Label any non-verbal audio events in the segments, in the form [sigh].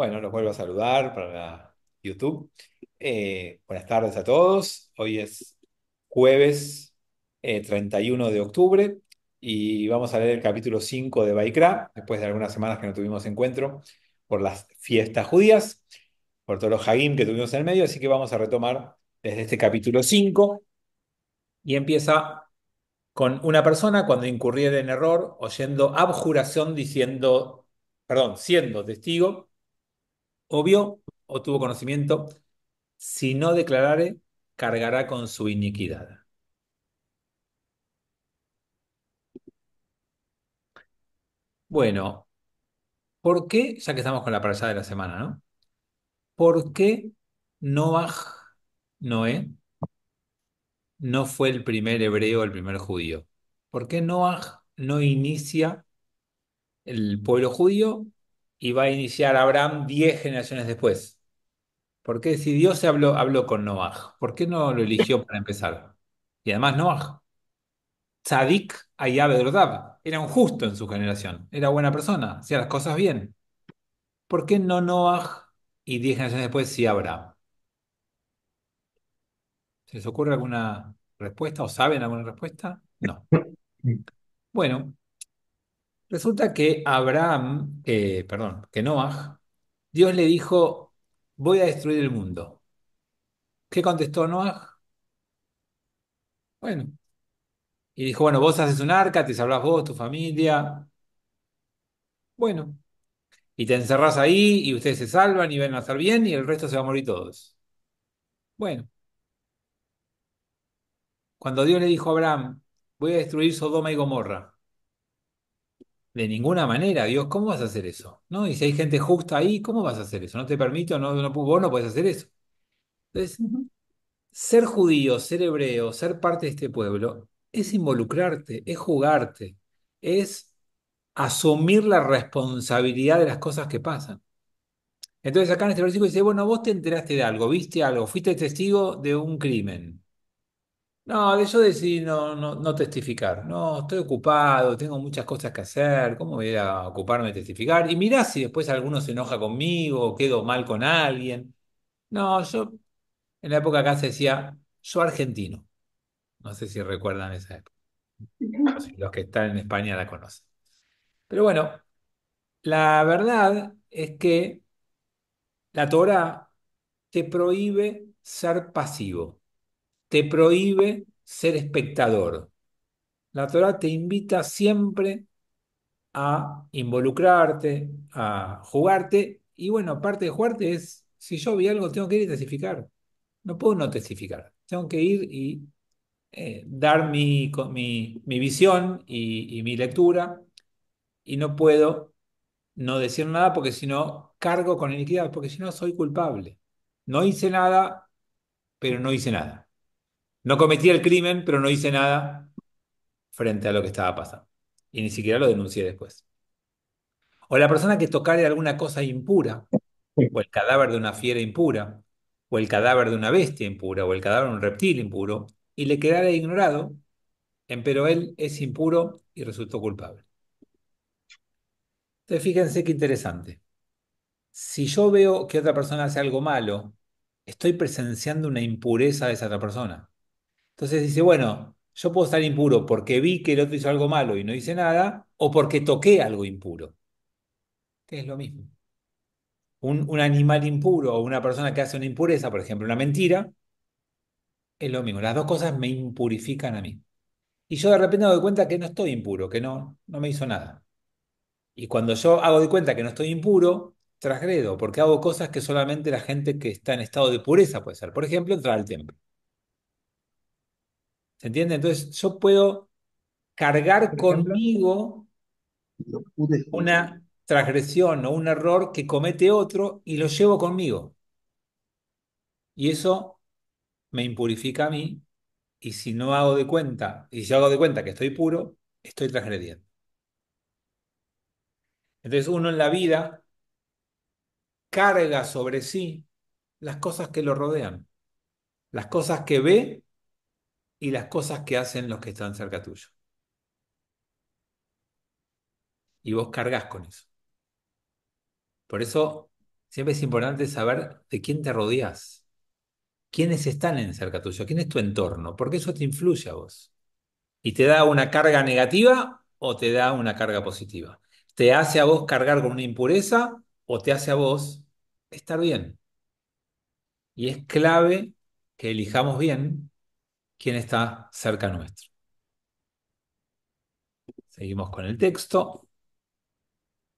Bueno, los vuelvo a saludar para YouTube. Eh, buenas tardes a todos. Hoy es jueves 31 eh, de octubre y vamos a leer el capítulo 5 de Baikra, después de algunas semanas que no tuvimos encuentro por las fiestas judías, por todos los hagim que tuvimos en el medio, así que vamos a retomar desde este capítulo 5 y empieza con una persona cuando incurriera en error oyendo abjuración diciendo, perdón, siendo testigo Obvio, o tuvo conocimiento, si no declarare, cargará con su iniquidad. Bueno, ¿por qué, ya que estamos con la parada de la semana, ¿no? ¿Por qué Noah, Noé, no fue el primer hebreo, el primer judío? ¿Por qué Noah no inicia el pueblo judío y va a iniciar Abraham diez generaciones después. ¿Por qué? Si Dios se habló, habló con Noah, ¿por qué no lo eligió para empezar? Y además Noah, Tzadik Ayabe era un justo en su generación, era buena persona, hacía las cosas bien. ¿Por qué no Noah y diez generaciones después si Abraham? ¿Se les ocurre alguna respuesta o saben alguna respuesta? No. [laughs] Bueno, Resulta que Abraham, perdón, que Noah, Dios le dijo, voy a destruir el mundo. ¿Qué contestó Noah? Bueno. Y dijo, bueno, vos haces un arca, te salvas vos, tu familia. Bueno. Y te encerrás ahí y ustedes se salvan y van a estar bien y el resto se va a morir todos. Bueno. Cuando Dios le dijo a Abraham, voy a destruir Sodoma y Gomorra. De ninguna manera, Dios, ¿cómo vas a hacer eso? ¿No? Y si hay gente justa ahí, ¿cómo vas a hacer eso? No te permito, no, vos no puedes hacer eso. Entonces, ser judío, ser hebreo, ser parte de este pueblo, es involucrarte, es jugarte, es asumir la responsabilidad de las cosas que pasan. Entonces acá en este versículo dice, bueno, vos te enteraste de algo, viste algo, fuiste testigo de un crimen. No, yo decidí no, no, testificar. No, estoy ocupado, tengo muchas cosas que hacer. ¿Cómo voy a ocuparme de testificar? Y mirá si después alguno se enoja conmigo, quedo mal con alguien. No, yo, en la época acá se decía, yo argentino. No sé si recuerdan esa época. [laughs] Los que están en España la conocen. Pero bueno, la verdad es que la Torah te prohíbe ser pasivo te prohíbe ser espectador. La Torah te invita siempre a involucrarte, a jugarte, y bueno, aparte de jugarte es, si yo vi algo, tengo que ir y testificar. No puedo no testificar, tengo que ir y eh, dar mi, visión y, y mi lectura, y no puedo no decir nada porque si no cargo con iniquidad, porque si no soy culpable. No hice nada, pero no hice nada. No cometí el crimen, pero no hice nada frente a lo que estaba pasando. Y ni siquiera lo denuncié después. O la persona que tocare alguna cosa impura, o el cadáver de una fiera impura, o el cadáver de una bestia impura, o el cadáver de un reptil impuro, y le quedara ignorado, pero él es impuro y resultó culpable. Entonces fíjense qué interesante. Si yo veo que otra persona hace algo malo, estoy presenciando una impureza de esa otra persona. Entonces dice, bueno, yo puedo estar impuro porque vi que el otro hizo algo malo y no hice nada, o porque toqué algo impuro. Es lo mismo. Un, animal impuro o una persona que hace una impureza, por ejemplo, una mentira, es lo mismo. Las dos cosas me impurifican a mí. Y yo de repente me doy cuenta que no estoy impuro, que no, no me hizo nada. Y cuando yo hago de cuenta que no estoy impuro, transgredo, porque hago cosas que solamente la gente que está en estado de pureza puede hacer. Por ejemplo, entrar al templo. ¿Se entiende? Entonces yo puedo cargar conmigo una transgresión o un error que comete otro y lo llevo conmigo. Y eso me impurifica a mí y si no hago de cuenta, y si hago de cuenta que estoy puro, estoy transgrediendo. Entonces uno en la vida carga sobre sí las cosas que lo rodean, las cosas que ve y las cosas que hacen los que están cerca tuyo. Y vos cargas con eso. Por eso siempre es importante saber de quién te rodeas, quiénes están en cerca tuyo, quién es tu entorno, porque eso te influye a vos. ¿Y te da una carga negativa o te da una carga positiva? ¿Te hace a vos cargar con una impureza o te hace a vos estar bien? Y es clave que elijamos bien quién está cerca nuestro. Seguimos con el texto.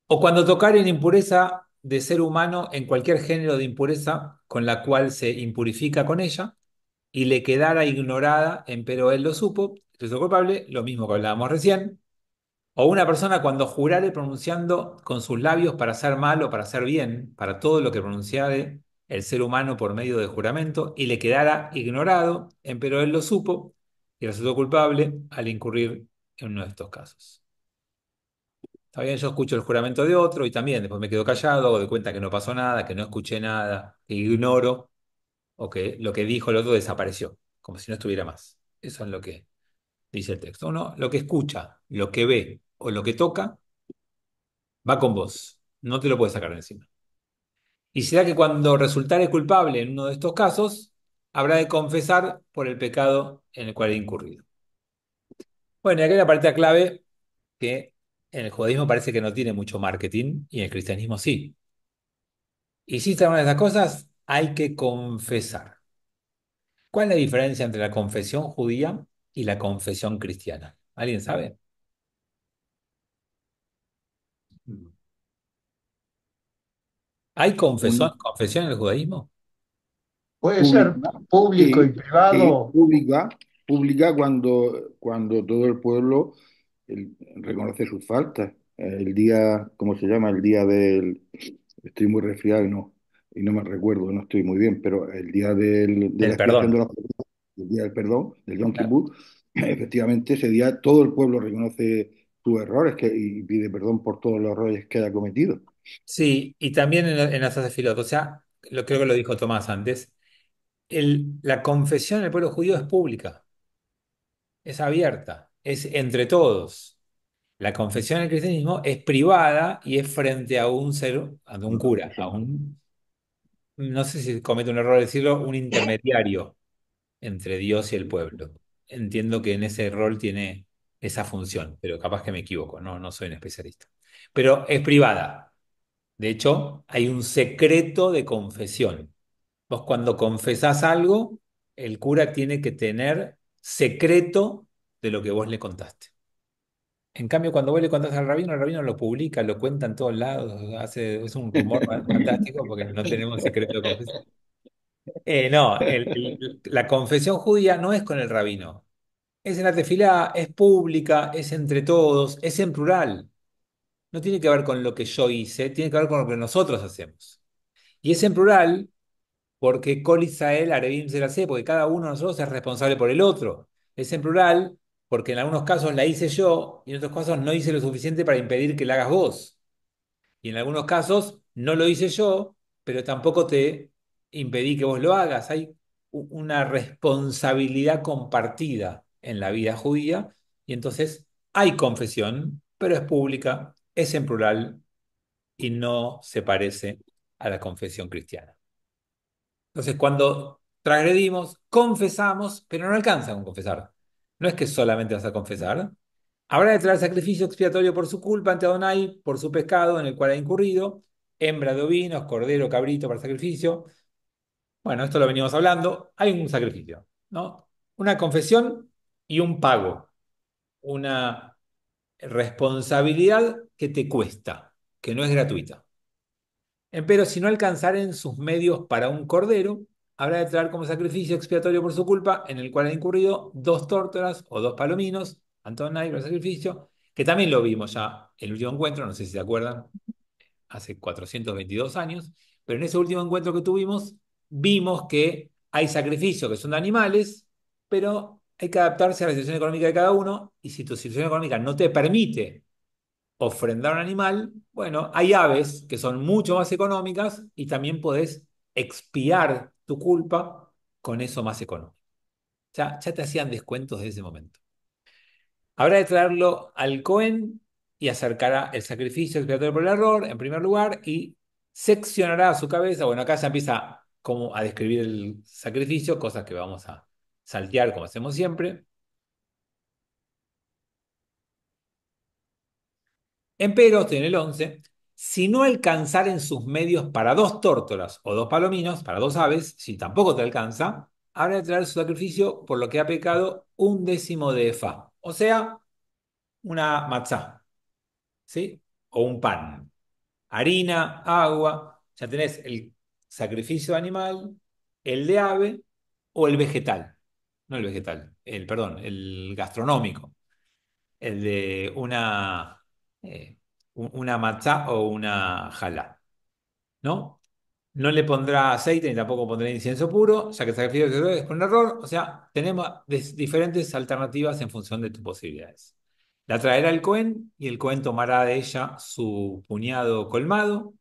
O cuando en impureza de ser humano en cualquier género de impureza con la cual se impurifica con ella y le quedara ignorada, pero él lo supo, es culpable, lo mismo que hablábamos recién. O una persona cuando jurare pronunciando con sus labios para hacer mal o para hacer bien, para todo lo que pronunciare, el ser humano por medio de juramento y le quedara ignorado, pero él lo supo y resultó culpable al incurrir en uno de estos casos. Está bien, yo escucho el juramento de otro y también después me quedo callado, hago de cuenta que no pasó nada, que no escuché nada, que ignoro o que lo que dijo el otro desapareció, como si no estuviera más. Eso es lo que dice el texto. Uno, lo que escucha, lo que ve o lo que toca, va con vos. No te lo puedes sacar de encima. Y será que cuando resultare culpable en uno de estos casos, habrá de confesar por el pecado en el cual ha incurrido. Bueno, y aquí la parte clave que en el judaísmo parece que no tiene mucho marketing y en el cristianismo sí. Y si está una de esas cosas, hay que confesar. ¿Cuál es la diferencia entre la confesión judía y la confesión cristiana? ¿Alguien sabe? Mm. ¿Hay confesión, confesión en el judaísmo? Puede ser público y privado. pública, pública cuando, cuando todo el pueblo reconoce sus faltas. El día, ¿cómo se llama? El día del... Estoy muy resfriado y no, y no me recuerdo, no estoy muy bien, pero el día del- de el día del perdón, del Yom Kippur, [clears throat] efectivamente ese día todo el pueblo reconoce sus errores que, y pide perdón por todos los errores que haya cometido. Sí, y también en, en las de o sea, lo, creo que lo dijo Tomás antes, la confesión del pueblo judío es pública, es abierta, es entre todos. La confesión del cristianismo es privada y es frente a un ser, a un cura, a un, no sé si comete un error decirlo, un intermediario entre Dios y el pueblo. Entiendo que en ese rol tiene esa función, pero capaz que me equivoco, no, no soy un especialista. Pero es privada. De hecho, hay un secreto de confesión. Vos cuando confesás algo, el cura tiene que tener secreto de lo que vos le contaste. En cambio, cuando vos le contás al rabino, el rabino lo publica, lo cuenta en todos lados, es un rumor [laughs] fantástico porque no tenemos secreto de confesión. [laughs] Eh, no, la confesión judía no es con el rabino. Es en la es pública, es entre todos, es en plural no tiene que ver con lo que yo hice, tiene que ver con lo que nosotros hacemos. Y es en plural porque Kol Israel Arevim se la porque cada uno de nosotros es responsable por el otro. Es en plural porque en algunos casos la hice yo y en otros casos no hice lo suficiente para impedir que la hagas vos. Y en algunos casos no lo hice yo, pero tampoco te impedí que vos lo hagas. Hay una responsabilidad compartida en la vida judía y entonces hay confesión, pero es pública, es en plural y no se parece a la confesión cristiana. Entonces, cuando transgredimos, confesamos, pero no alcanza con confesar. No es que solamente vas a confesar. Habrá de traer sacrificio expiatorio por su culpa ante Adonai, por su pecado en el cual ha incurrido, hembra de ovinos, cordero, cabrito para sacrificio. Bueno, esto lo venimos hablando. Hay un sacrificio, ¿no? Una confesión y un pago. Una responsabilidad que te cuesta, que no es gratuita. ...pero si no alcanzar en sus medios para un cordero, habrá de traer como sacrificio expiatorio por su culpa, en el cual han incurrido dos tórtolas o dos palominos, Antonai sacrificio, que también lo vimos ya en el último encuentro, no sé si se acuerdan, hace 422 años, pero en ese último encuentro que tuvimos, vimos que hay sacrificios que son de animales, pero hay que adaptarse a la situación económica de cada uno, y si tu situación económica no te permite ofrendar un animal, bueno, hay aves que son mucho más económicas y también podés expiar tu culpa con eso más económico. Ya, ya te hacían descuentos de ese momento. Habrá de traerlo al Cohen y acercará el sacrificio expiatorio por el error, en primer lugar, y seccionará su cabeza. Bueno, acá ya empieza como a describir el sacrificio, cosas que vamos a saltear como hacemos siempre. Empero, estoy en el 11, si no alcanzar en sus medios para dos tórtolas o dos palominos, para dos aves, si tampoco te alcanza, habrá de traer su sacrificio por lo que ha pecado un décimo de efa, o sea, una matzá, ¿sí? O un pan. Harina, agua, ya tenés el sacrificio animal, el de ave o el vegetal. No el vegetal, el, perdón, el gastronómico. El de una eh, una matzá o una jala, ¿No? No le pondrá aceite ni tampoco pondrá incienso puro, ya que el sacrificio es un error. O sea, tenemos diferentes alternativas en función de tus posibilidades. La traerá el Cohen y el Cohen tomará de ella su puñado colmado,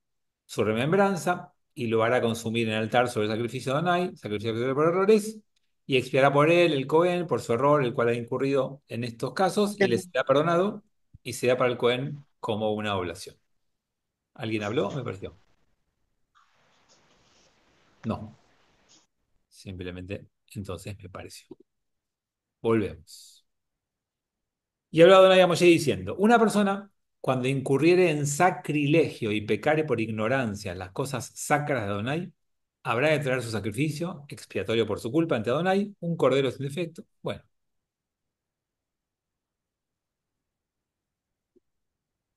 su remembranza, y lo hará consumir en el altar sobre el sacrificio de Donai, sacrificio de por errores, y expiará por él el Cohen por su error, el cual ha incurrido en estos casos, y le será perdonado y se para el Cohen como una oblación. ¿Alguien habló? Me pareció. No. Simplemente, entonces me pareció. Volvemos. Y hablado a Moshe diciendo, una persona cuando incurriere en sacrilegio y pecare por ignorancia las cosas sacras de Adonai, habrá de traer su sacrificio expiatorio por su culpa ante Adonai, un cordero sin defecto. Bueno,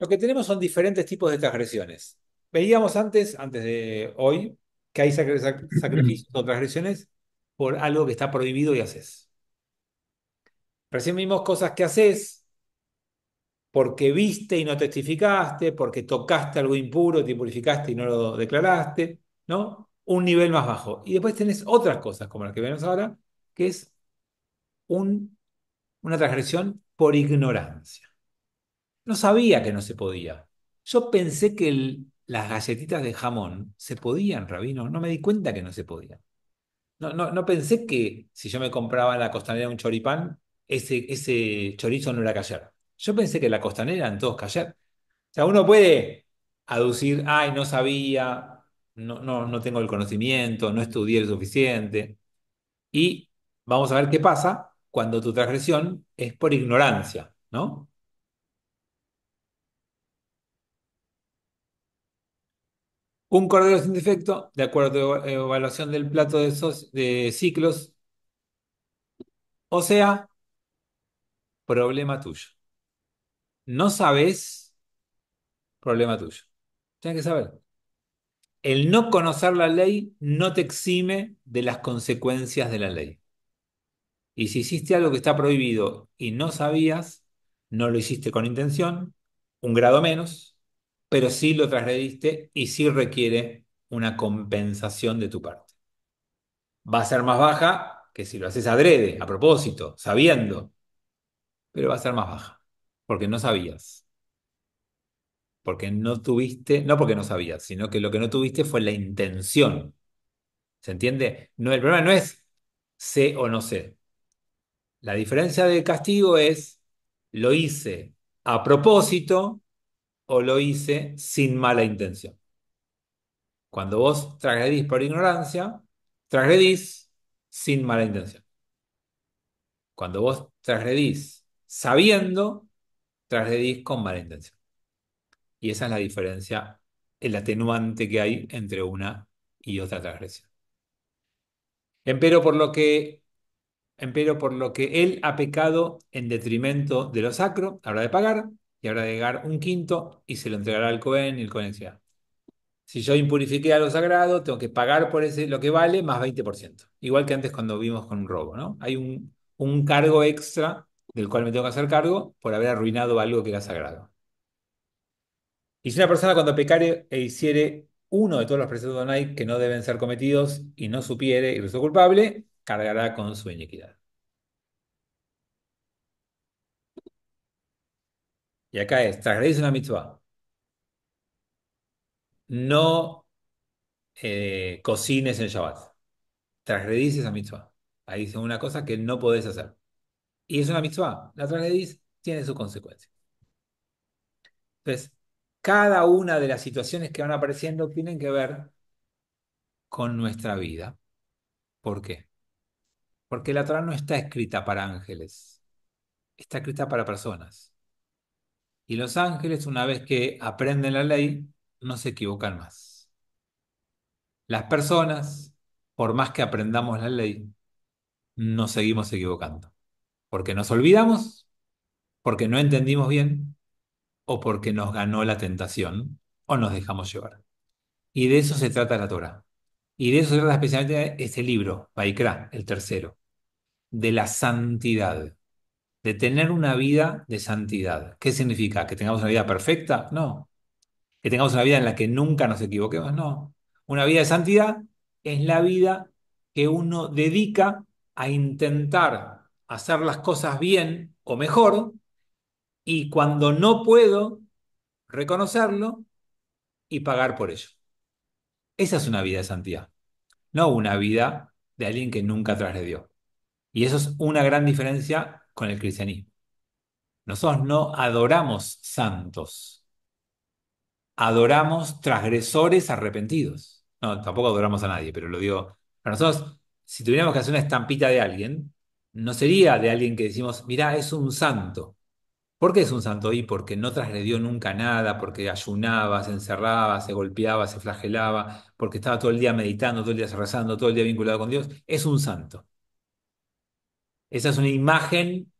Lo que tenemos son diferentes tipos de transgresiones. Veíamos antes, antes de hoy, que hay [clears throat] sacrificios o transgresiones por algo que está prohibido y haces. Recién vimos cosas que haces porque viste y no testificaste, porque tocaste algo impuro, te purificaste y no lo declaraste, ¿no? Un nivel más bajo. Y después tenés otras cosas, como las que vemos ahora, que es una transgresión por ignorancia. No sabía que no se podía. Yo pensé que las galletitas de jamón se podían, Rabino. No me di cuenta que no se podían. No, no, no pensé que si yo me compraba en la costanera un choripán, ese, ese chorizo no era callar. Yo pensé que la costanera en todos callar. O sea, uno puede aducir, ay, no sabía, no, no, no tengo el conocimiento, no estudié lo suficiente. Y vamos a ver qué pasa cuando tu transgresión es por ignorancia, ¿no? Un cordero sin defecto, de acuerdo a eh, evaluación del plato de, de ciclos. O sea, problema tuyo. No sabes, problema tuyo. Tienes que saber. El no conocer la ley no te exime de las consecuencias de la ley. Y si hiciste algo que está prohibido y no sabías, no lo hiciste con intención, un grado menos, pero sí lo transgrediste y sí requiere una compensación de tu parte. Va a ser más baja que si lo haces adrede, a propósito, sabiendo, pero va a ser más baja, porque no sabías. Porque no tuviste, no porque no sabías, sino que lo que no tuviste fue la intención. ¿Se entiende? No, el problema no es sé o no sé. La diferencia del castigo es lo hice a propósito o lo hice sin mala intención. Cuando vos transgredís por ignorancia, transgredís sin mala intención. Cuando vos transgredís sabiendo, transgredís con mala intención. Y esa es la diferencia, el atenuante que hay entre una y otra transgresión. Empero por lo que empero por lo que él ha pecado en detrimento de lo sacro, habrá de pagar, y habrá de llegar un quinto y se lo entregará al Cohen y el Cohen decía, si yo impurifiqué a lo sagrado, tengo que pagar por ese lo que vale más 20%. Igual que antes cuando vimos con un robo, ¿no? Hay un, cargo extra del cual me tengo que hacer cargo por haber arruinado algo que era sagrado. Y si una persona cuando pecare e hiciere uno de todos los preceptos de Donai que no deben ser cometidos y no supiere y resulta culpable, cargará con su iniquidad. Y acá es, transgredís una mitzvah. No eh, cocines en Shabbat. Transgredís esa mitzvah. Ahí dice una cosa que no podés hacer. Y es una mitzvah. La transgredís tiene su consecuencia. Entonces, cada una de las situaciones que van apareciendo tienen que ver con nuestra vida. ¿Por qué? Porque la Torah no está escrita para ángeles, está escrita para personas. Y los ángeles, una vez que aprenden la ley, no se equivocan más. Las personas, por más que aprendamos la ley, nos seguimos equivocando. Porque nos olvidamos, porque no entendimos bien, o porque nos ganó la tentación, o nos dejamos llevar. Y de eso se trata la Torah. Y de eso se trata especialmente este libro, Baikra, el tercero, de la santidad de tener una vida de santidad. ¿Qué significa? ¿Que tengamos una vida perfecta? No. ¿Que tengamos una vida en la que nunca nos equivoquemos? No. Una vida de santidad es la vida que uno dedica a intentar hacer las cosas bien o mejor y cuando no puedo, reconocerlo y pagar por ello. Esa es una vida de santidad, no una vida de alguien que nunca dio. Y eso es una gran diferencia con el cristianismo. Nosotros no adoramos santos, adoramos transgresores arrepentidos. No, tampoco adoramos a nadie, pero lo digo. Para nosotros, si tuviéramos que hacer una estampita de alguien, no sería de alguien que decimos, mirá, es un santo. ¿Por qué es un santo? Y porque no transgredió nunca nada, porque ayunaba, se encerraba, se golpeaba, se flagelaba, porque estaba todo el día meditando, todo el día rezando, todo el día vinculado con Dios. Es un santo. Esa es una imagen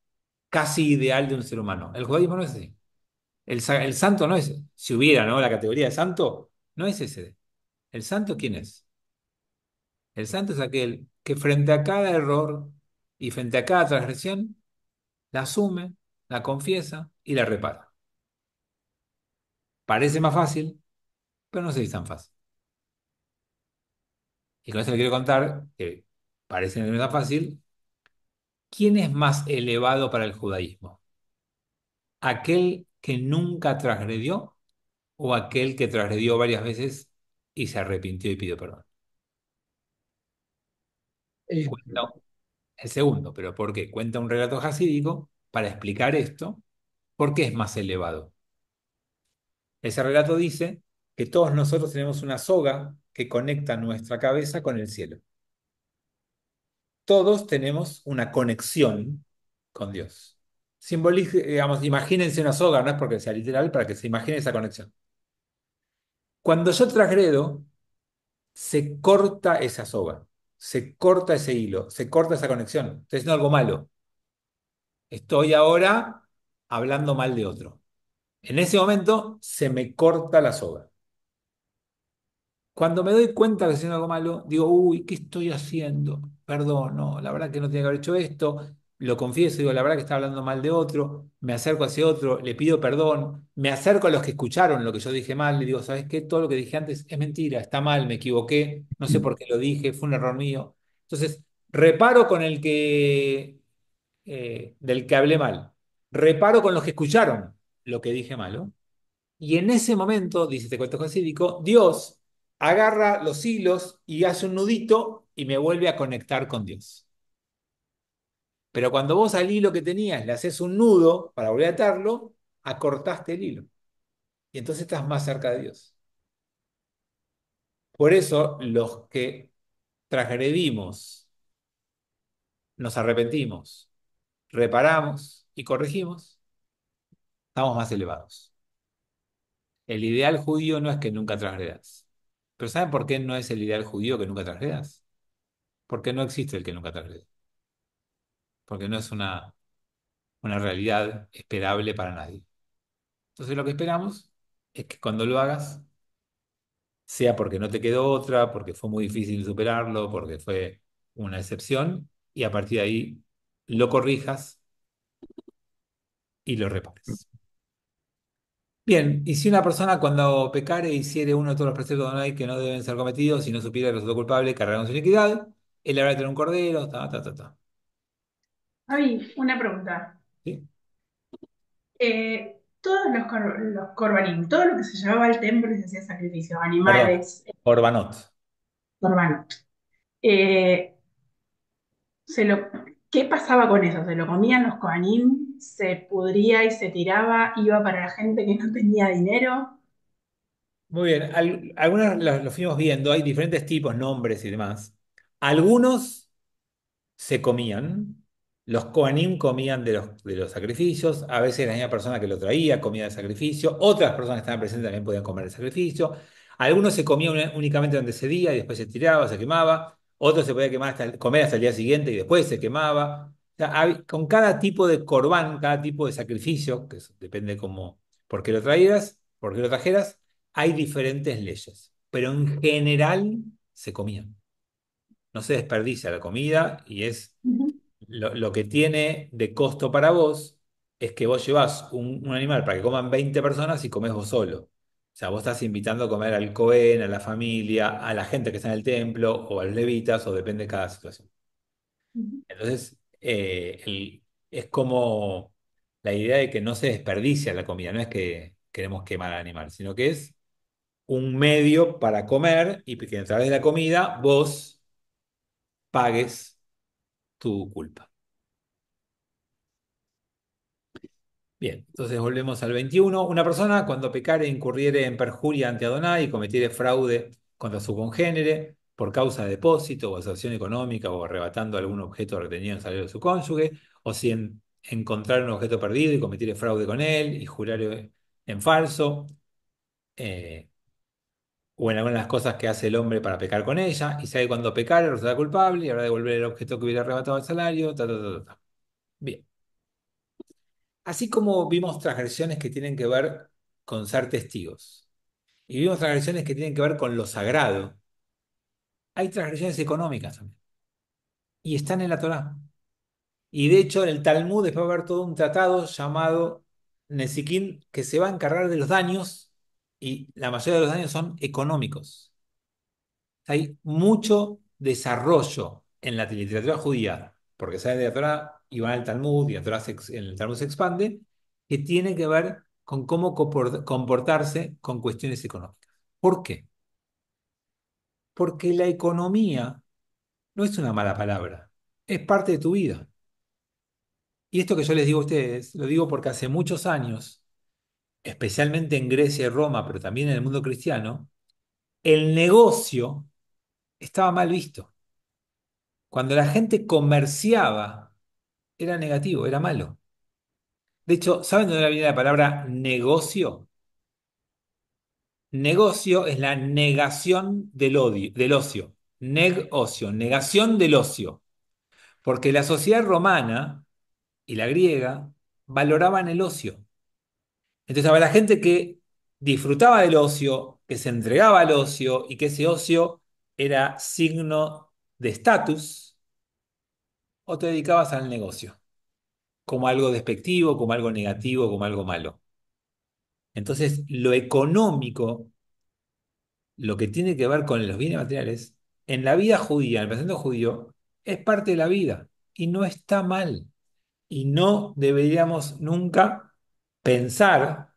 casi ideal de un ser humano. El judaísmo no es así. El, santo no es, si hubiera ¿no? la categoría de santo, no es ese. ¿El santo quién es? El santo es aquel que frente a cada error y frente a cada transgresión, la asume, la confiesa y la repara. Parece más fácil, pero no se dice tan fácil. Y con eso le quiero contar que parece no tan fácil, ¿quién es más elevado para el judaísmo? ¿Aquel que nunca transgredió o aquel que transgredió varias veces y se arrepintió y pidió perdón? El el segundo, pero ¿por qué? Cuenta un relato jasídico para explicar esto, ¿por qué es más elevado? Ese relato dice que todos nosotros tenemos una soga que conecta nuestra cabeza con el cielo todos tenemos una conexión con Dios. imagínense una soga, no es porque sea literal, para que se imagine esa conexión. Cuando yo trasgredo, se corta esa soga, se corta ese hilo, se corta esa conexión. Estoy haciendo algo malo. Estoy ahora hablando mal de otro. En ese momento se me corta la soga. Cuando me doy cuenta que estoy haciendo algo malo, digo, uy, ¿qué estoy haciendo? Perdón, no, la verdad que no tenía que haber hecho esto, lo confieso, digo, la verdad que estaba hablando mal de otro, me acerco hacia otro, le pido perdón, me acerco a los que escucharon lo que yo dije mal, le digo, ¿sabes qué? Todo lo que dije antes es mentira, está mal, me equivoqué, no sé mm. por qué lo dije, fue un error mío. Entonces, reparo con el que, eh, del que hablé mal, reparo con los que escucharon lo que dije malo, y en ese momento, dice este cuento jasídico, Dios agarra los hilos y hace un nudito y me vuelve a conectar con Dios. Pero cuando vos al hilo que tenías le haces un nudo para volver a atarlo, acortaste el hilo. Y entonces estás más cerca de Dios. Por eso los que transgredimos, nos arrepentimos, reparamos y corregimos, estamos más elevados. El ideal judío no es que nunca transgredas. Pero ¿saben por qué no es el ideal judío que nunca transgredas? Porque no existe el que nunca transgrede. Porque no es una, una realidad esperable para nadie. Entonces lo que esperamos es que cuando lo hagas, sea porque no te quedó otra, porque fue muy difícil superarlo, porque fue una excepción, y a partir de ahí lo corrijas y lo repares. Bien, y si una persona cuando pecare hiciere uno de todos los preceptos de hay que no deben ser cometidos y no supiera el resultado culpable, culpables con su iniquidad, él habrá de tener un cordero, ta, ta, ta, ta. Ay, una pregunta. ¿Sí? Eh, todos los, corbanín, todo lo que se llevaba al templo y se hacía sacrificio animales, Corbanot. Corbanot. Eh, ¿qué pasaba con eso? ¿Se lo comían los coanim? se pudría y se tiraba, iba para la gente que no tenía dinero. Muy bien, algunos los, fuimos viendo, hay diferentes tipos, nombres y demás. Algunos se comían, los Koanim comían de los, de los sacrificios, a veces la misma persona que lo traía comía el sacrificio, otras personas que estaban presentes también podían comer el sacrificio, algunos se comían únicamente donde se día y después se tiraba, se quemaba, otros se podían quemar comer hasta el día siguiente y después se quemaba, con cada tipo de corbán, cada tipo de sacrificio, que depende cómo, por qué lo traías, por lo trajeras, hay diferentes leyes. Pero en general se comían. No se desperdicia la comida y es lo, que tiene de costo para vos es que vos llevas un, animal para que coman 20 personas y comés vos solo. O sea, vos estás invitando a comer al Cohen, a la familia, a la gente que está en el templo, o a los levitas, o depende de cada situación. Entonces, eh, es como la idea de que no se desperdicia la comida, no es que queremos quemar al animal, sino que es un medio para comer y que a través de la comida vos pagues tu culpa. Bien, entonces volvemos al 21. Una persona cuando pecare, incurriere en perjuria ante Adonai y cometiere fraude contra su congénere, por causa de depósito o asociación económica o arrebatando algún objeto retenido en salario de su cónyuge, o si encontrar un objeto perdido y cometer el fraude con él y jurar en falso, eh, o en algunas las cosas que hace el hombre para pecar con ella, y sabe cuando pecar resulta culpable y habrá devolver el objeto que hubiera arrebatado el salario, ta, ta, ta, Bien. Así como vimos transgresiones que tienen que ver con ser testigos, y vimos transgresiones que tienen que ver con lo sagrado, hay transgresiones económicas también. Y están en la Torá. Y de hecho, en el Talmud después va a haber todo un tratado llamado Nesikin que se va a encargar de los daños y la mayoría de los daños son económicos. Hay mucho desarrollo en la literatura judía, porque sale de la Torá y va al Talmud y en el Talmud se expande, que tiene que ver con cómo comportarse con cuestiones económicas. ¿Por qué? Porque la economía no es una mala palabra, es parte de tu vida. Y esto que yo les digo a ustedes, lo digo porque hace muchos años, especialmente en Grecia y Roma, pero también en el mundo cristiano, el negocio estaba mal visto. Cuando la gente comerciaba, era negativo, era malo. De hecho, ¿saben dónde viene la palabra negocio? Negocio es la negación del, odio, del ocio. Negocio, negación del ocio. Porque la sociedad romana y la griega valoraban el ocio. Entonces había la gente que disfrutaba del ocio, que se entregaba al ocio y que ese ocio era signo de estatus, o te dedicabas al negocio, como algo despectivo, como algo negativo, como algo malo. Entonces, lo económico, lo que tiene que ver con los bienes materiales, en la vida judía, en el pensamiento judío, es parte de la vida y no está mal. Y no deberíamos nunca pensar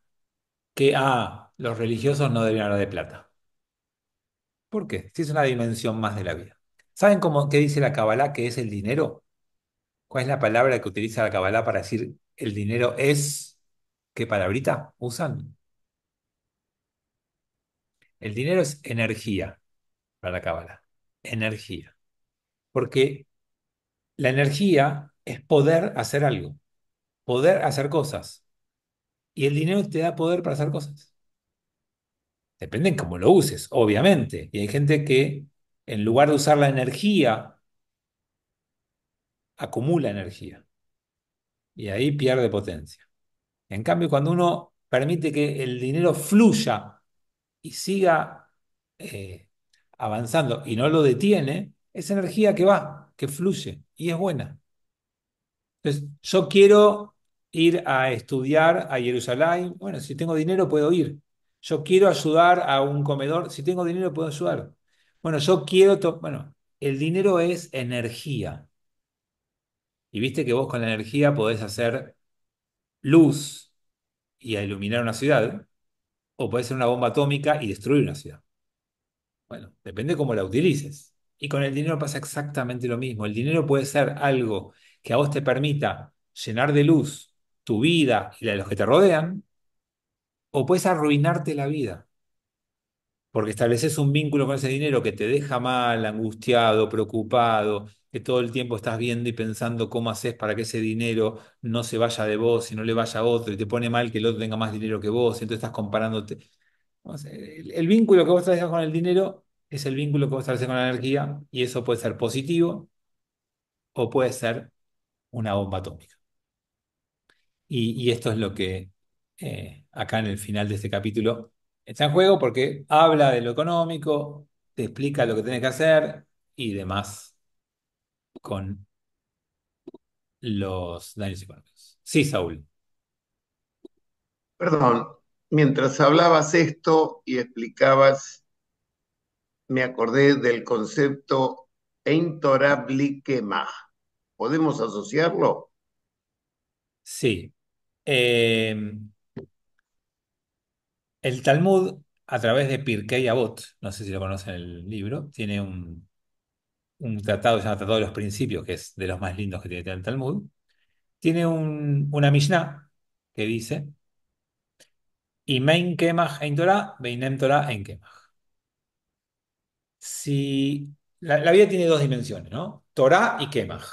que a ah, los religiosos no deberían hablar de plata. ¿Por qué? Si es una dimensión más de la vida. ¿Saben cómo, qué dice la Kabbalah que es el dinero? ¿Cuál es la palabra que utiliza la Kabbalah para decir el dinero es ¿Qué palabrita usan? El dinero es energía para la cábala. Energía. Porque la energía es poder hacer algo, poder hacer cosas. Y el dinero te da poder para hacer cosas. Depende en cómo lo uses, obviamente. Y hay gente que, en lugar de usar la energía, acumula energía. Y ahí pierde potencia. En cambio, cuando uno permite que el dinero fluya y siga eh, avanzando y no lo detiene, es energía que va, que fluye y es buena. Entonces, yo quiero ir a estudiar a Jerusalén. Bueno, si tengo dinero puedo ir. Yo quiero ayudar a un comedor. Si tengo dinero puedo ayudar. Bueno, yo quiero... Bueno, el dinero es energía. Y viste que vos con la energía podés hacer luz y a iluminar una ciudad, o puede ser una bomba atómica y destruir una ciudad. Bueno, depende cómo la utilices. Y con el dinero pasa exactamente lo mismo. El dinero puede ser algo que a vos te permita llenar de luz tu vida y la de los que te rodean, o puedes arruinarte la vida porque estableces un vínculo con ese dinero que te deja mal, angustiado, preocupado, que todo el tiempo estás viendo y pensando cómo haces para que ese dinero no se vaya de vos y no le vaya a otro, y te pone mal que el otro tenga más dinero que vos, y entonces estás comparándote. El, vínculo que vos estableces con el dinero es el vínculo que vos estableces con la energía, y eso puede ser positivo o puede ser una bomba atómica. Y, esto es lo que eh, acá en el final de este capítulo está en juego porque habla de lo económico, te explica lo que tienes que hacer y demás con los daños económicos. Sí, Saúl. Perdón, mientras hablabas esto y explicabas, me acordé del concepto más. ¿Podemos asociarlo? Sí. Eh, el Talmud, a través de Pirkei Avot, no sé si lo conocen el libro, tiene un, tratado, se llama Tratado de los Principios, que es de los más lindos que tiene el Talmud. Tiene una Mishnah que dice: Torah, en Si la, vida tiene dos dimensiones, ¿no? Torah y Kemach.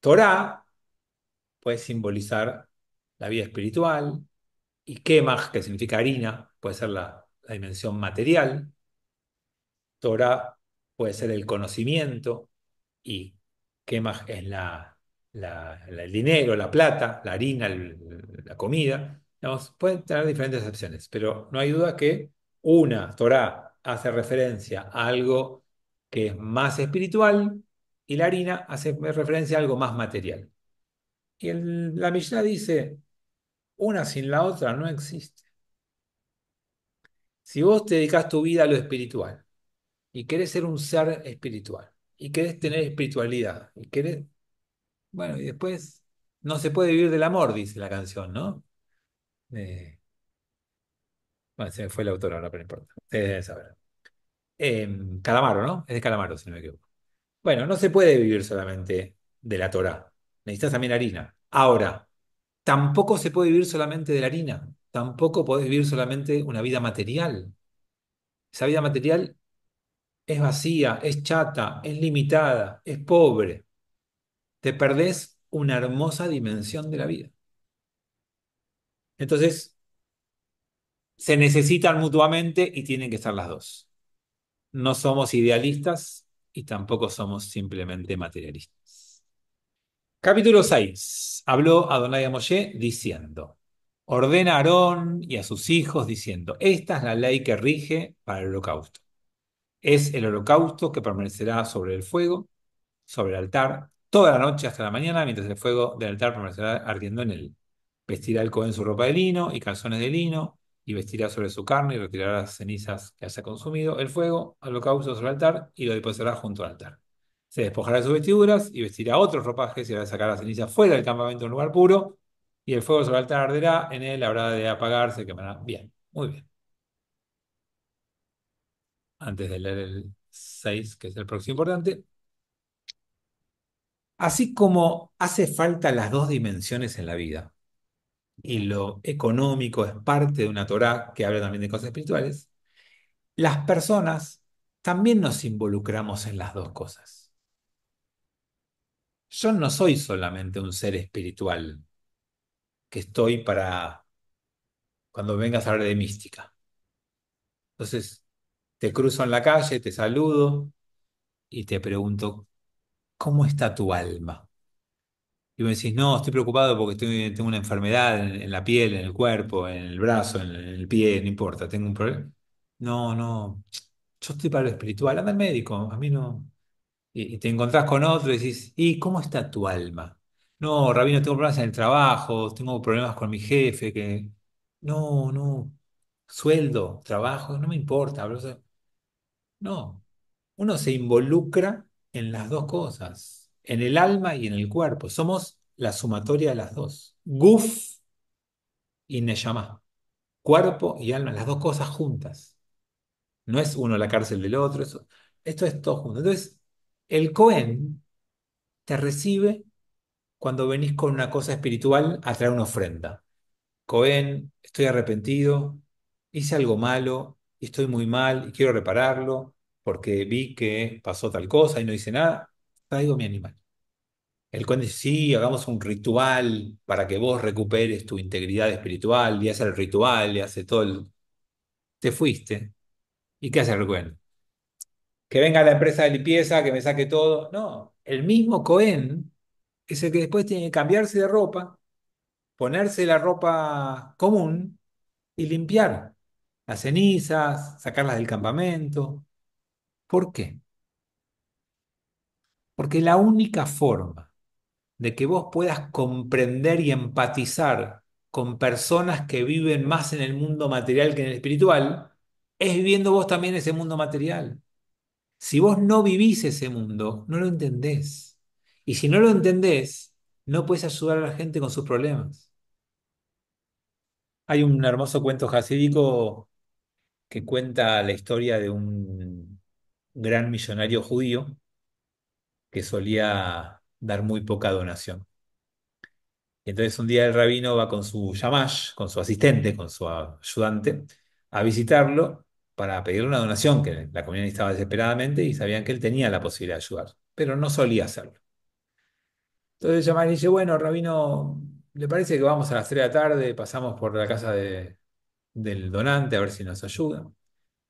Torah puede simbolizar la vida espiritual, y más que significa harina, puede ser la, dimensión material. Torah puede ser el conocimiento y más es la, el dinero, la plata, la harina, la comida. pueden tener diferentes opciones. pero no hay duda que una Torah hace referencia a algo que es más espiritual y la harina hace referencia a algo más material. Y la Mishnah dice, una sin la otra no existe. Si vos te dedicas tu vida a lo espiritual y querés ser un ser espiritual y querés tener espiritualidad y querés, bueno, y después no se puede vivir del amor, dice la canción, ¿no? Eh, bueno, se me fue el autor ahora, pero no importa. saber em, Calamaro, ¿no? Es de Calamaro, si no me equivoco. Bueno, no se puede vivir solamente de la Torah. Necesitas también harina. Ahora, Tampoco se puede vivir solamente de la harina, tampoco podés vivir solamente una vida material. Esa vida material es vacía, es chata, es limitada, es pobre. Te perdés una hermosa dimensión de la vida. Entonces, se necesitan mutuamente y tienen que estar las dos. No somos idealistas y tampoco somos simplemente materialistas. Capítulo 6. Habló Adonai a Moshe diciendo, ordena a Aarón y a sus hijos diciendo, esta es la ley que rige para el holocausto. Es el holocausto que permanecerá sobre el fuego, sobre el altar, toda la noche hasta la mañana, mientras el fuego del altar permanecerá ardiendo en él. Vestirá el cohen su ropa de lino y calzones de lino, y vestirá sobre su carne y retirará las cenizas que haya consumido el fuego, holocausto sobre el altar, y lo depositará junto al altar se despojará de sus vestiduras y vestirá otros ropajes y a sacar las cenizas fuera del campamento en un lugar puro, y el fuego sobre el altar arderá, en él habrá de apagarse, quemará. Bien, muy bien. Antes de leer el 6, que es el próximo importante. Así como hace falta las dos dimensiones en la vida, y lo económico es parte de una Torah que habla también de cosas espirituales, las personas también nos involucramos en las dos cosas yo no soy solamente un ser espiritual, que estoy para cuando vengas a hablar de mística. Entonces, te cruzo en la calle, te saludo y te pregunto, ¿cómo está tu alma? Y me decís, no, estoy preocupado porque tengo una enfermedad en, la piel, en el cuerpo, en el brazo, en, en el pie, no importa, tengo un problema. No, no, yo estoy para lo espiritual, anda al médico, a mí no, y, te encontrás con otro y decís, ¿y cómo está tu alma? No, Rabino, tengo problemas en el trabajo, tengo problemas con mi jefe, que no, no, sueldo, trabajo, no me importa. no, uno se involucra en las dos cosas, en el alma y en el cuerpo. Somos la sumatoria de las dos. Guf y Neyamá. Cuerpo y alma, las dos cosas juntas. No es uno la cárcel del otro, esto es todo junto. Entonces, el Cohen te recibe cuando venís con una cosa espiritual a traer una ofrenda. Cohen, estoy arrepentido, hice algo malo, estoy muy mal y quiero repararlo porque vi que pasó tal cosa y no hice nada, traigo mi animal. El Cohen dice, sí, hagamos un ritual para que vos recuperes tu integridad espiritual y hace el ritual y hace todo el... Te fuiste. ¿Y qué hace el Cohen? que venga la empresa de limpieza, que me saque todo. No, el mismo Cohen es el que después tiene que cambiarse de ropa, ponerse la ropa común y limpiar las cenizas, sacarlas del campamento. ¿Por qué? Porque la única forma de que vos puedas comprender y empatizar con personas que viven más en el mundo material que en el espiritual, es viviendo vos también ese mundo material. Si vos no vivís ese mundo, no lo entendés. Y si no lo entendés, no puedes ayudar a la gente con sus problemas. Hay un hermoso cuento jasídico que cuenta la historia de un gran millonario judío que solía dar muy poca donación. Entonces un día el rabino va con su yamash, con su asistente, con su ayudante, a visitarlo para pedirle una donación que la comunidad necesitaba desesperadamente y sabían que él tenía la posibilidad de ayudar, pero no solía hacerlo. Entonces llamaron y dice, bueno, Rabino, ¿le parece que vamos a las 3 de la tarde, pasamos por la casa de, del donante a ver si nos ayuda?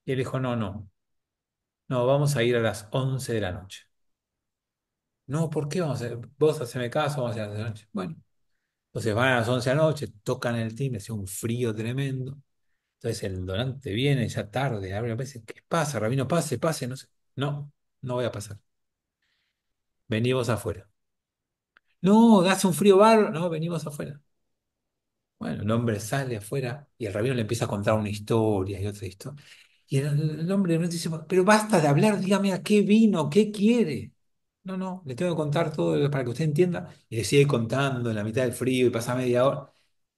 Y él dijo, no, no, no, vamos a ir a las 11 de la noche. No, ¿por qué vamos a Vos haceme caso, vamos a ir a las 11 de la noche. Bueno, entonces van a las 11 de la noche, tocan el timbre, hace un frío tremendo. Entonces el donante viene ya tarde, abre la dice, ¿qué pasa, Rabino? Pase, pase, no sé. No, no voy a pasar. Venimos afuera. No, hace un frío barro No, venimos afuera. Bueno, el hombre sale afuera y el rabino le empieza a contar una historia y otra historia. Y el, el hombre dice, pero basta de hablar, dígame a qué vino, qué quiere. No, no, le tengo que contar todo para que usted entienda. Y le sigue contando en la mitad del frío y pasa media hora.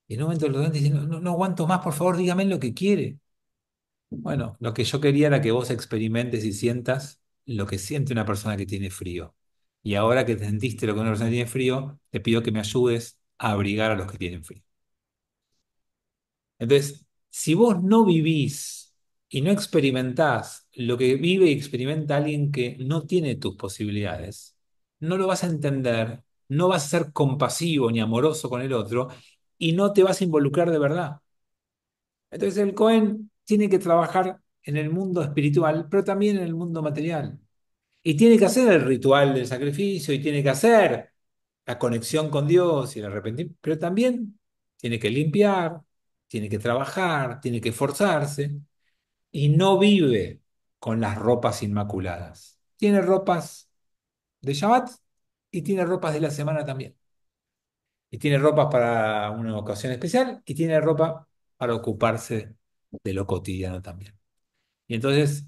Y en un momento los no, no, no aguanto más, por favor, dígame lo que quiere. Bueno, lo que yo quería era que vos experimentes y sientas lo que siente una persona que tiene frío. Y ahora que sentiste lo que una persona tiene frío, te pido que me ayudes a abrigar a los que tienen frío. Entonces, si vos no vivís y no experimentás lo que vive y experimenta alguien que no tiene tus posibilidades, no lo vas a entender, no vas a ser compasivo ni amoroso con el otro y no te vas a involucrar de verdad. Entonces el Cohen tiene que trabajar en el mundo espiritual, pero también en el mundo material. Y tiene que hacer el ritual del sacrificio y tiene que hacer la conexión con Dios y el arrepentimiento, pero también tiene que limpiar, tiene que trabajar, tiene que esforzarse y no vive con las ropas inmaculadas. Tiene ropas de Shabbat y tiene ropas de la semana también y tiene ropa para una ocasión especial y tiene ropa para ocuparse de lo cotidiano también. Y entonces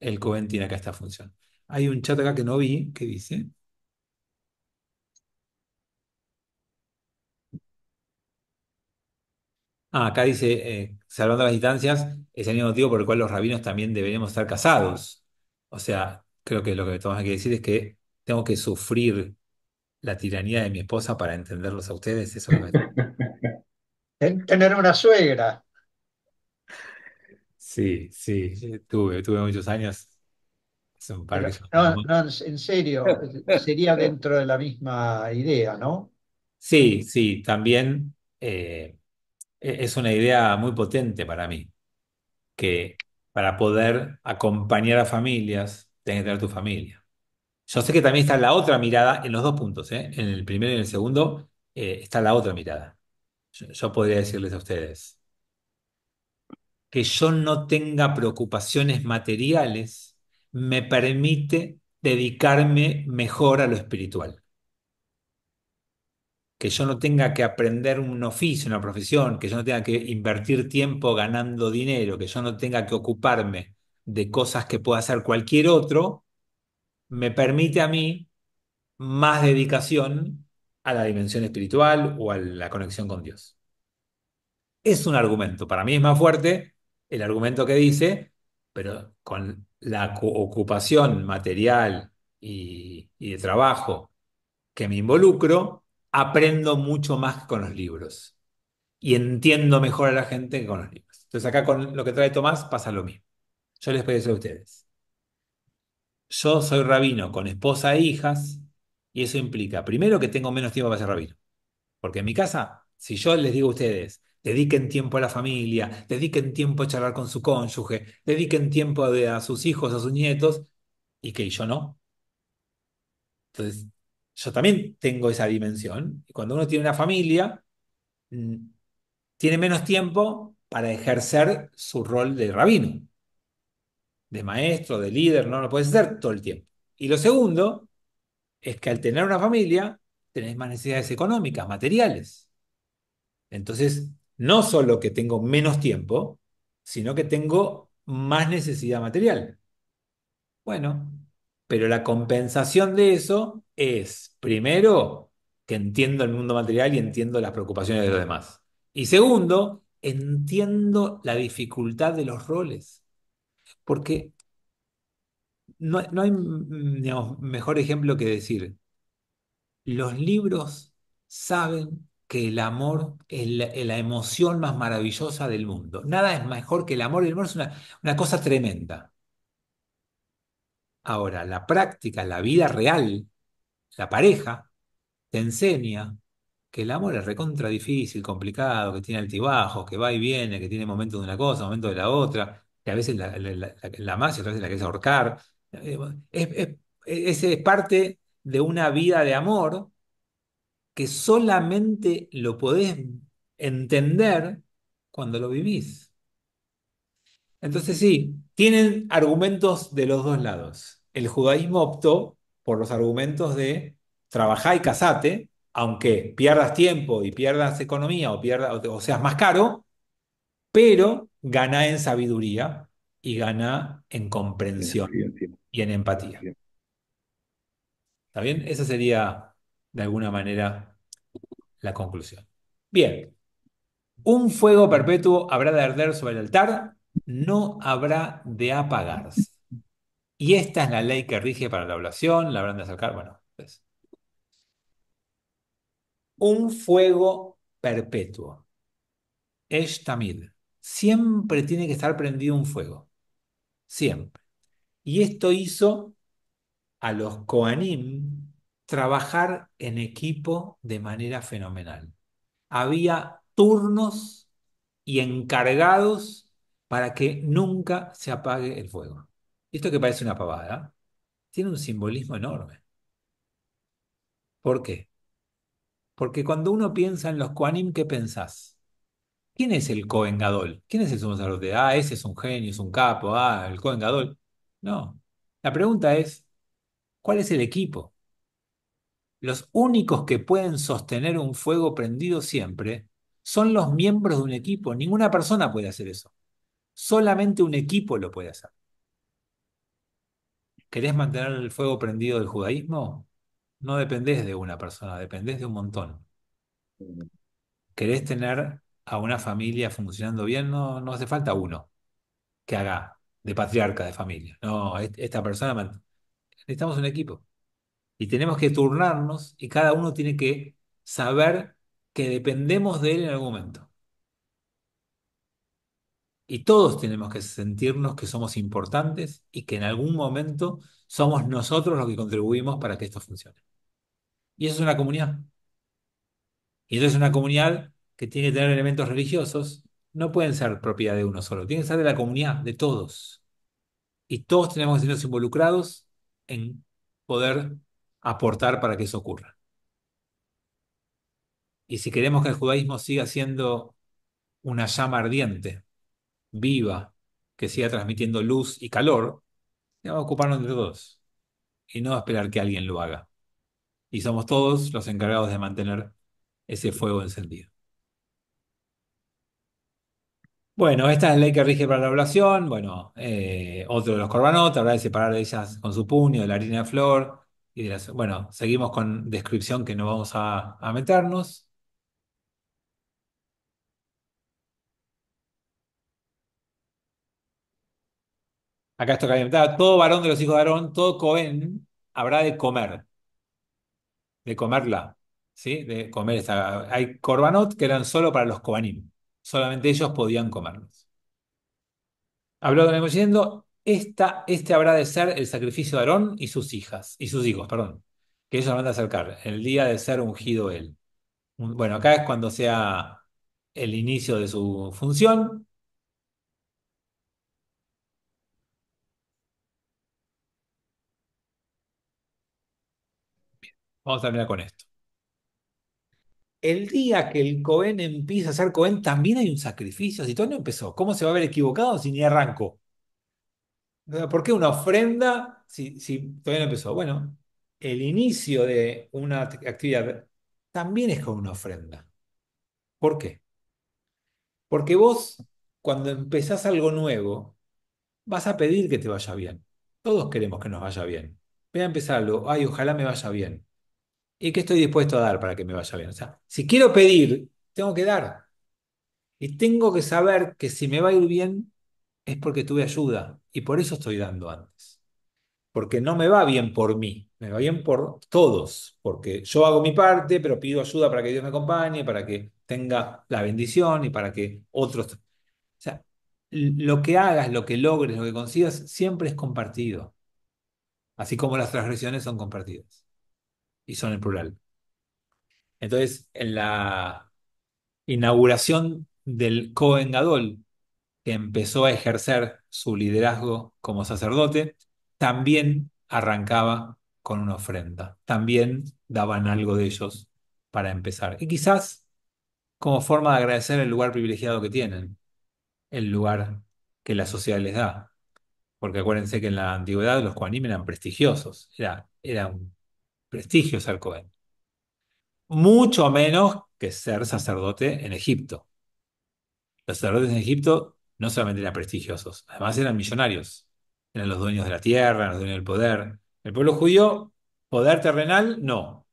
el Cohen tiene acá esta función. Hay un chat acá que no vi que dice. Ah, acá dice, eh, salvando las distancias, es el mismo motivo por el cual los rabinos también deberíamos estar casados. O sea, creo que lo que tenemos que decir es que tengo que sufrir la tiranía de mi esposa para entenderlos a ustedes? Eso no es... [laughs] Tener una suegra. Sí, sí, tuve, muchos años. no, en serio, sería dentro de la misma idea, ¿no? Sí, sí, también eh, e-, es una idea muy potente para mí, que para poder acompañar a familias, tenés que tener tu familia. Yo sé que también está la otra mirada en los dos puntos, ¿eh? en el primero y en el segundo eh, está la otra mirada. Yo, yo, podría decirles a ustedes que yo no tenga preocupaciones materiales me permite dedicarme mejor a lo espiritual. Que yo no tenga que aprender un oficio, una profesión, que yo no tenga que invertir tiempo ganando dinero, que yo no tenga que ocuparme de cosas que pueda hacer cualquier otro, me permite a mí más dedicación a la dimensión espiritual o a la conexión con Dios. Es un argumento, para mí es más fuerte el argumento que dice, pero con la ocupación material y, de trabajo que me involucro, aprendo mucho más con los libros y entiendo mejor a la gente que con los libros. Entonces acá con lo que trae Tomás pasa lo mismo. Yo les pedí a ustedes yo soy rabino con esposa e hijas, y eso implica, primero, que tengo menos tiempo para ser rabino. Porque en mi casa, si yo les digo a ustedes, dediquen tiempo a la familia, dediquen tiempo a charlar con su cónyuge, dediquen tiempo a sus hijos, a sus nietos, y que yo no. Entonces, yo también tengo esa dimensión. Y cuando uno tiene una familia, mm, tiene menos tiempo para ejercer su rol de rabino de maestro, de líder, no lo puedes hacer todo el tiempo. Y lo segundo es que al tener una familia, tenés más necesidades económicas, materiales. Entonces, no solo que tengo menos tiempo, sino que tengo más necesidad material. Bueno, pero la compensación de eso es, primero, que entiendo el mundo material y entiendo las preocupaciones de los demás. Y segundo, entiendo la dificultad de los roles porque no, no hay mm, mejor ejemplo que decir, los libros saben que el amor es la, emoción más maravillosa del mundo. Nada es mejor que el amor, y el amor es una, una cosa tremenda. Ahora, la práctica, la vida real, la pareja, te enseña que el amor es recontra difícil, complicado, que tiene altibajos, que va y viene, que tiene momentos de una cosa, momentos de la otra, que a veces la, la, y a veces la querés ahorcar. Eh, es, parte de una vida de amor que solamente lo podés entender cuando lo vivís. Entonces sí, tienen argumentos de los dos lados. El judaísmo optó por los argumentos de trabajar y casate, aunque pierdas tiempo y pierdas economía o, pierdas, o seas más caro, pero gana en sabiduría y gana en comprensión y en empatía. ¿Está bien? Esa sería, de alguna manera, la conclusión. Bien. Un fuego perpetuo habrá de arder sobre el altar, no habrá de apagarse. Y esta es la ley que rige para la oración, la habrán de acercar, bueno, pues. Un fuego perpetuo. Eshtamid siempre tiene que estar prendido un fuego. Siempre. Y esto hizo a los Koanim trabajar en equipo de manera fenomenal. Había turnos y encargados para que nunca se apague el fuego. Esto que parece una pavada, tiene un simbolismo enorme. ¿Por qué? Porque cuando uno piensa en los Koanim, ¿qué pensás? ¿Quién es el Cohen ¿Quién es el sumo sacerdote? Ah, ese es un genio, es un capo, ah, el Cohen No. La pregunta es, ¿cuál es el equipo? Los únicos que pueden sostener un fuego prendido siempre son los miembros de un equipo. Ninguna persona puede hacer eso. Solamente un equipo lo puede hacer. ¿Querés mantener el fuego prendido del judaísmo? No dependés de una persona, dependés de un montón. ¿Querés tener a una familia funcionando bien no, hace falta uno que haga de patriarca de familia. No, esta persona... Necesitamos un equipo. Y tenemos que turnarnos y cada uno tiene que saber que dependemos de él en algún momento. Y todos tenemos que sentirnos que somos importantes y que en algún momento somos nosotros los que contribuimos para que esto funcione. Y eso es una comunidad. Y eso es una comunidad que tiene que tener elementos religiosos, no pueden ser propiedad de uno solo, tienen que ser de la comunidad, de todos. Y todos tenemos que sernos involucrados en poder aportar para que eso ocurra. Y si queremos que el judaísmo siga siendo una llama ardiente, viva, que siga transmitiendo luz y calor, debemos ocuparnos de todos y no esperar que alguien lo haga. Y somos todos los encargados de mantener ese fuego encendido. Bueno, esta es la ley que rige para la población. Bueno, eh, otro de los corbanot habrá de separar de ellas con su puño, de la harina de flor. Y bueno, seguimos con descripción que no vamos a, meternos. Acá esto que todo varón de los hijos de Aarón, todo Cohen habrá de comer, de comerla, ¿sí? De comer esta. Hay corbanot que eran solo para los cobanim solamente ellos podían comerlos. mismo diciendo, esta, este habrá de ser el sacrificio de Aarón y sus hijas, y sus hijos, perdón, que ellos van a acercar, el día de ser ungido él. Bueno, acá es cuando sea el inicio de su función. Vamos a terminar con esto el día que el Cohen empieza a ser Cohen, también hay un sacrificio. Si todavía no empezó, ¿cómo se va a haber equivocado si ni arrancó? ¿Por qué una ofrenda si, si todavía no empezó? Bueno, el inicio de una actividad también es con una ofrenda. ¿Por qué? Porque vos, cuando empezás algo nuevo, vas a pedir que te vaya bien. Todos queremos que nos vaya bien. Voy a empezarlo. Ay, ojalá me vaya bien y qué estoy dispuesto a dar para que me vaya bien. O sea, si quiero pedir, tengo que dar. Y tengo que saber que si me va a ir bien es porque tuve ayuda y por eso estoy dando antes. Porque no me va bien por mí, me va bien por todos, porque yo hago mi parte, pero pido ayuda para que Dios me acompañe, para que tenga la bendición y para que otros... O sea, lo que hagas, lo que logres, lo que consigas, siempre es compartido, así como las transgresiones son compartidas y son el plural. Entonces, en la inauguración del Cohen Gadol, que empezó a ejercer su liderazgo como sacerdote, también arrancaba con una ofrenda. También daban algo de ellos para empezar. Y quizás como forma de agradecer el lugar privilegiado que tienen, el lugar que la sociedad les da. Porque acuérdense que en la antigüedad los coanimes eran prestigiosos, era, era un prestigio al Cohen. Mucho menos que ser sacerdote en Egipto. Los sacerdotes en Egipto no solamente eran prestigiosos, además eran millonarios. Eran los dueños de la tierra, los dueños del poder. El pueblo judío, poder terrenal, no.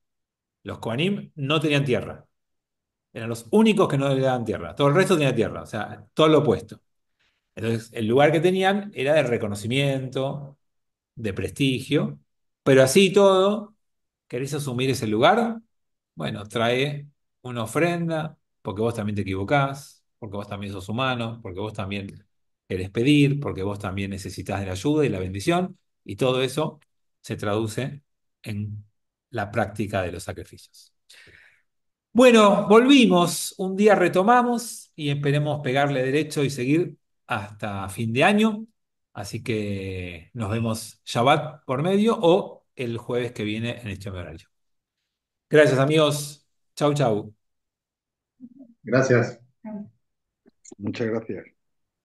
Los Koanim no tenían tierra. Eran los únicos que no le daban tierra. Todo el resto tenía tierra, o sea, todo lo opuesto. Entonces, el lugar que tenían era de reconocimiento, de prestigio, pero así y todo, ¿Querés asumir ese lugar? Bueno, trae una ofrenda, porque vos también te equivocás, porque vos también sos humano, porque vos también querés pedir, porque vos también necesitas de la ayuda y la bendición, y todo eso se traduce en la práctica de los sacrificios. Bueno, volvimos, un día retomamos y esperemos pegarle derecho y seguir hasta fin de año. Así que nos vemos Shabbat por medio o el jueves que viene en este horario. Gracias, amigos. Chau, chau. Gracias. Muchas gracias.